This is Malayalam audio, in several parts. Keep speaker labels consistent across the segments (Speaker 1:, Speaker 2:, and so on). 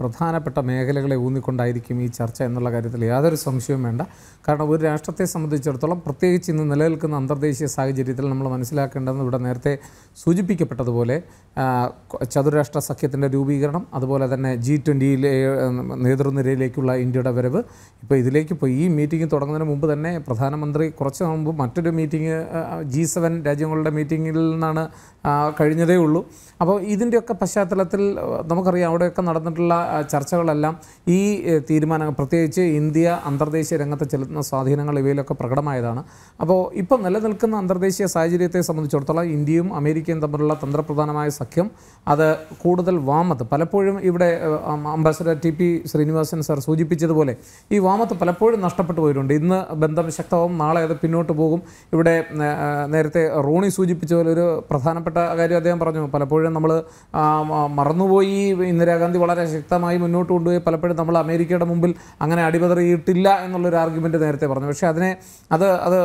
Speaker 1: പ്രധാനപ്പെട്ട മേഖലകളെ ഊന്നിക്കൊണ്ടായിരിക്കും ഈ ചർച്ച എന്നുള്ള കാര്യത്തിൽ യാതൊരു സംശയവും വേണ്ട കാരണം ഒരു രാഷ്ട്രത്തെ സംബന്ധിച്ചിടത്തോളം പ്രത്യേകിച്ച് ഇന്ന് നിലനിൽക്കുന്ന അന്തർദേശീയ സാഹചര്യത്തിൽ നമ്മൾ മനസ്സിലാക്കേണ്ടതെന്ന് ഇവിടെ നേരത്തെ സൂചിപ്പിക്കപ്പെട്ടതുപോലെ ചതുരാഷ്ട്ര സഖ്യത്തിൻ്റെ രൂപീകരണം അതുപോലെ തന്നെ ജി ട്വൻ്റിയിലെ നേതൃനിരയിലേക്കുള്ള ഇന്ത്യയുടെ വരവ് ഇപ്പോൾ ഇതിലേക്ക് പോയി ഈ മീറ്റിംഗ് തുടങ്ങുന്നതിന് മുമ്പ് തന്നെ പ്രധാനമന്ത്രി കുറച്ച് മുമ്പ് മറ്റൊരു മീറ്റിംഗ് ജി സെവൻ രാജ്യങ്ങളുടെ മീറ്റിങ്ങിൽ നിന്നാണ് കഴിഞ്ഞതേ ഉള്ളൂ അപ്പോൾ ഇതിൻ്റെയൊക്കെ പശ്ചാത്തലത്തിൽ നമുക്കറിയാം അവിടെയൊക്കെ നടന്നിട്ടുള്ള ചർച്ചകളെല്ലാം ഈ തീരുമാനങ്ങൾ പ്രത്യേകിച്ച് ഇന്ത്യ അന്തർദേശീയ രംഗത്ത് ചെലുത്തുന്ന സ്വാധീനങ്ങൾ ഇവയിലൊക്കെ പ്രകടമായതാണ് അപ്പോൾ ഇപ്പം നിലനിൽക്കുന്ന അന്തർദേശീയ സാഹചര്യത്തെ സംബന്ധിച്ചിടത്തോളം ഇന്ത്യയും അമേരിക്കയും തമ്മിലുള്ള തന്ത്രപ്രധാനമായ സഖ്യം അത് കൂടുതൽ വാമത്ത് പലപ്പോഴും ഇവിടെ ambassador T P Srinivasan sir സൂചിപ്പിച്ചതുപോലെ ഈ വാമത്ത് പലപ്പോഴും നഷ്ടപ്പെട്ടു പോയിട്ടുണ്ട് ഇന്ന് ബന്ധം ശക്തമാവും നാളെ അത് പിന്നോട്ട് പോകും ഇവിടെ നേരത്തെ റോണി സൂചിപ്പിച്ച പോലെ ഒരു പ്രധാനപ്പെട്ട കാര്യം അദ്ദേഹം പറഞ്ഞു പലപ്പോഴും നമ്മൾ മറന്നുപോയി ഇന്ദിരാഗാന്ധി വളരെ ശക്തം ശക്തമായി മുന്നോട്ട് കൊണ്ടുപോയി പലപ്പോഴും നമ്മൾ അമേരിക്കയുടെ മുമ്പിൽ അങ്ങനെ അടിപതറിയിട്ടില്ല എന്നുള്ളൊരു ആർഗ്യുമെൻ്റ് നേരത്തെ പറഞ്ഞു പക്ഷേ അതിനെ അത് അത്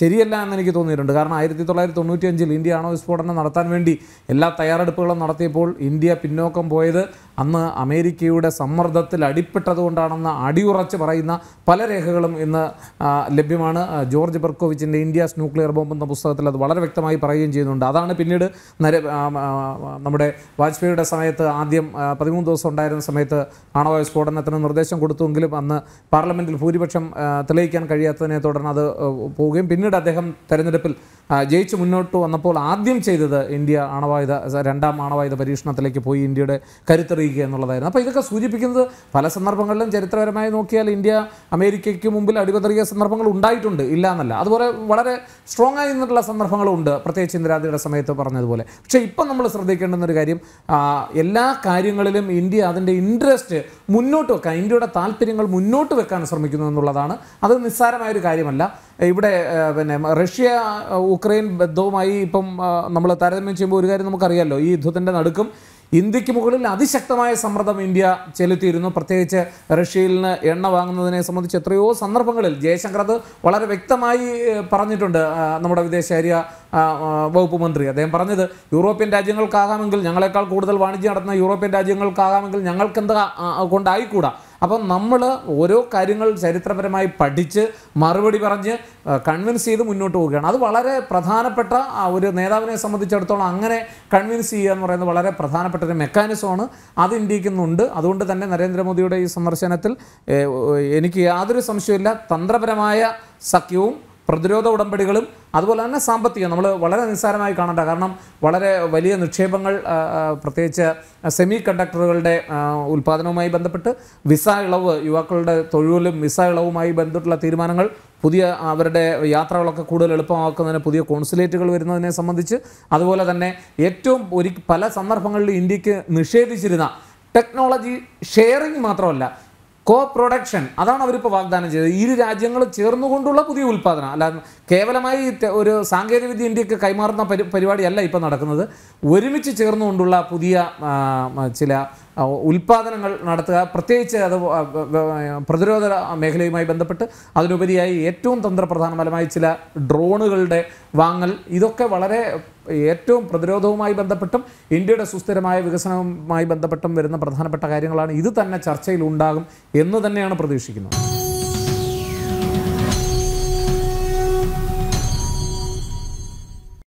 Speaker 1: ശരിയല്ല എന്ന് എനിക്ക് തോന്നിയിട്ടുണ്ട് കാരണം ആയിരത്തി തൊള്ളായിരത്തി തൊണ്ണൂറ്റി അഞ്ചിൽ ഇന്ത്യ ആണോ വിസ്ഫോടനം നടത്താൻ വേണ്ടി എല്ലാ തയ്യാറെടുപ്പുകളും നടത്തിയപ്പോൾ ഇന്ത്യ പിന്നോക്കം പോയത് അന്ന് അമേരിക്കയുടെ സമ്മർദ്ദത്തിൽ അടിപ്പെട്ടത് കൊണ്ടാണെന്ന് അടിയുറച്ച് പറയുന്ന പല രേഖകളും ഇന്ന് ലഭ്യമാണ് ജോർജ് ബെർക്കോവിച്ചിൻ്റെ ഇന്ത്യാസ് ന്യൂക്ലിയർ ബോംബ് എന്ന പുസ്തകത്തിൽ അത് വളരെ വ്യക്തമായി പറയുകയും ചെയ്യുന്നുണ്ട് അതാണ് പിന്നീട് നമ്മുടെ വാജ്പേയിയുടെ സമയത്ത് ആദ്യം പതിമൂന്ന് ദിവസം ഉണ്ടായിരുന്ന സമയത്ത് ആണവ സ്ഫോടനത്തിന് നിർദ്ദേശം കൊടുത്തുവെങ്കിലും അന്ന് പാർലമെൻറ്റിൽ ഭൂരിപക്ഷം തെളിയിക്കാൻ കഴിയാത്തതിനെ തുടർന്ന് അത് പോവുകയും പിന്നീട് അദ്ദേഹം തെരഞ്ഞെടുപ്പിൽ ജയിച്ച് മുന്നോട്ട് വന്നപ്പോൾ ആദ്യം ചെയ്തത് ഇന്ത്യ ആണവായുധ രണ്ടാം ആണവായുധ പരീക്ഷണത്തിലേക്ക് പോയി ഇന്ത്യയുടെ കരുത്തെറിയിക്കുക എന്നുള്ളതായിരുന്നു അപ്പോൾ ഇതൊക്കെ സൂചിപ്പിക്കുന്നത് പല സന്ദർഭങ്ങളിലും ചരിത്രപരമായി നോക്കിയാൽ ഇന്ത്യ അമേരിക്കയ്ക്ക് മുമ്പിൽ അടിപതറിയ സന്ദർഭങ്ങൾ ഉണ്ടായിട്ടുണ്ട് ഇല്ല എന്നല്ല അതുപോലെ വളരെ സ്ട്രോങ് ആയി നിന്നിട്ടുള്ള സന്ദർഭങ്ങളുണ്ട് പ്രത്യേകിച്ച് ഇന്ദിരാജിയുടെ സമയത്ത് പറഞ്ഞതുപോലെ പക്ഷേ ഇപ്പം നമ്മൾ ശ്രദ്ധിക്കേണ്ടുന്നൊരു കാര്യം എല്ലാ കാര്യങ്ങളിലും ഇന്ത്യ അതിൻ്റെ ഇൻട്രസ്റ്റ് മുന്നോട്ട് വെക്കാൻ ഇന്ത്യയുടെ താല്പര്യങ്ങൾ മുന്നോട്ട് വെക്കാൻ ശ്രമിക്കുന്നു എന്നുള്ളതാണ് അത് നിസ്സാരമായൊരു കാര്യമല്ല ഇവിടെ പിന്നെ റഷ്യ ഉക്രൈൻ ബന്ധവുമായി ഇപ്പം നമ്മൾ താരതമ്യം ചെയ്യുമ്പോൾ ഒരു കാര്യം നമുക്കറിയാമല്ലോ ഈ യുദ്ധത്തിൻ്റെ നടുക്കും ഇന്ത്യക്ക് മുകളിൽ അതിശക്തമായ സമ്മർദ്ദം ഇന്ത്യ ചെലുത്തിയിരുന്നു പ്രത്യേകിച്ച് റഷ്യയിൽ നിന്ന് എണ്ണ വാങ്ങുന്നതിനെ സംബന്ധിച്ച് എത്രയോ സന്ദർഭങ്ങളിൽ ജയശങ്കർ അത് വളരെ വ്യക്തമായി പറഞ്ഞിട്ടുണ്ട് നമ്മുടെ വിദേശകാര്യ വകുപ്പ് മന്ത്രി അദ്ദേഹം പറഞ്ഞത് യൂറോപ്യൻ രാജ്യങ്ങൾക്കാകാമെങ്കിൽ ഞങ്ങളെക്കാൾ കൂടുതൽ വാണിജ്യം നടത്തുന്ന യൂറോപ്യൻ രാജ്യങ്ങൾക്കാകാമെങ്കിൽ ഞങ്ങൾക്ക് എന്താ കൊണ്ടായിക്കൂടാ അപ്പം നമ്മൾ ഓരോ കാര്യങ്ങൾ ചരിത്രപരമായി പഠിച്ച് മറുപടി പറഞ്ഞ് കൺവിൻസ് ചെയ്ത് മുന്നോട്ട് പോവുകയാണ് അത് വളരെ പ്രധാനപ്പെട്ട ഒരു നേതാവിനെ സംബന്ധിച്ചിടത്തോളം അങ്ങനെ കൺവിൻസ് ചെയ്യുക എന്ന് പറയുന്നത് വളരെ പ്രധാനപ്പെട്ട ഒരു മെക്കാനിസമാണ് അത് ഇന്ത്യക്കുന്നുണ്ട് അതുകൊണ്ട് തന്നെ നരേന്ദ്രമോദിയുടെ ഈ സന്ദർശനത്തിൽ എനിക്ക് യാതൊരു സംശയമില്ല തന്ത്രപരമായ സഖ്യവും പ്രതിരോധ ഉടമ്പടികളും അതുപോലെ തന്നെ സാമ്പത്തികം നമ്മൾ വളരെ നിസ്സാരമായി കാണണ്ട കാരണം വളരെ വലിയ നിക്ഷേപങ്ങൾ പ്രത്യേകിച്ച് സെമി കണ്ടക്ടറുകളുടെ ഉൽപ്പാദനവുമായി ബന്ധപ്പെട്ട് വിസ ഇളവ് യുവാക്കളുടെ തൊഴിലും വിസ ഇളവുമായി ബന്ധപ്പെട്ടുള്ള തീരുമാനങ്ങൾ പുതിയ അവരുടെ യാത്രകളൊക്കെ കൂടുതൽ എളുപ്പമാക്കുന്നതിന് പുതിയ കോൺസുലേറ്റുകൾ വരുന്നതിനെ സംബന്ധിച്ച് അതുപോലെ തന്നെ ഏറ്റവും ഒരു പല സന്ദർഭങ്ങളിൽ ഇന്ത്യക്ക് നിഷേധിച്ചിരുന്ന ടെക്നോളജി ഷെയറിംഗ് മാത്രമല്ല കോ പ്രൊഡക്ഷൻ അതാണ് അവരിപ്പോൾ വാഗ്ദാനം ചെയ്തത് ഇരു രാജ്യങ്ങളും ചേർന്നുകൊണ്ടുള്ള പുതിയ ഉൽപ്പാദനം അല്ലാതെ കേവലമായി ഒരു സാങ്കേതികവിദ്യ ഇന്ത്യക്ക് കൈമാറുന്ന പരി പരിപാടിയല്ല ഇപ്പോൾ നടക്കുന്നത് ഒരുമിച്ച് ചേർന്നുകൊണ്ടുള്ള പുതിയ ചില ഉൽപ്പാദനങ്ങൾ നടത്തുക പ്രത്യേകിച്ച് അത് പ്രതിരോധ മേഖലയുമായി ബന്ധപ്പെട്ട് അതിനുപരിയായി ഏറ്റവും തന്ത്രപ്രധാനപരമായി ചില ഡ്രോണുകളുടെ വാങ്ങൽ ഇതൊക്കെ വളരെ ഏറ്റവും പ്രതിരോധവുമായി ബന്ധപ്പെട്ടും ഇന്ത്യയുടെ സുസ്ഥിരമായ വികസനവുമായി ബന്ധപ്പെട്ടും വരുന്ന പ്രധാനപ്പെട്ട കാര്യങ്ങളാണ് ഇത് തന്നെ ചർച്ചയിൽ ഉണ്ടാകും എന്ന് തന്നെയാണ് പ്രതീക്ഷിക്കുന്നത്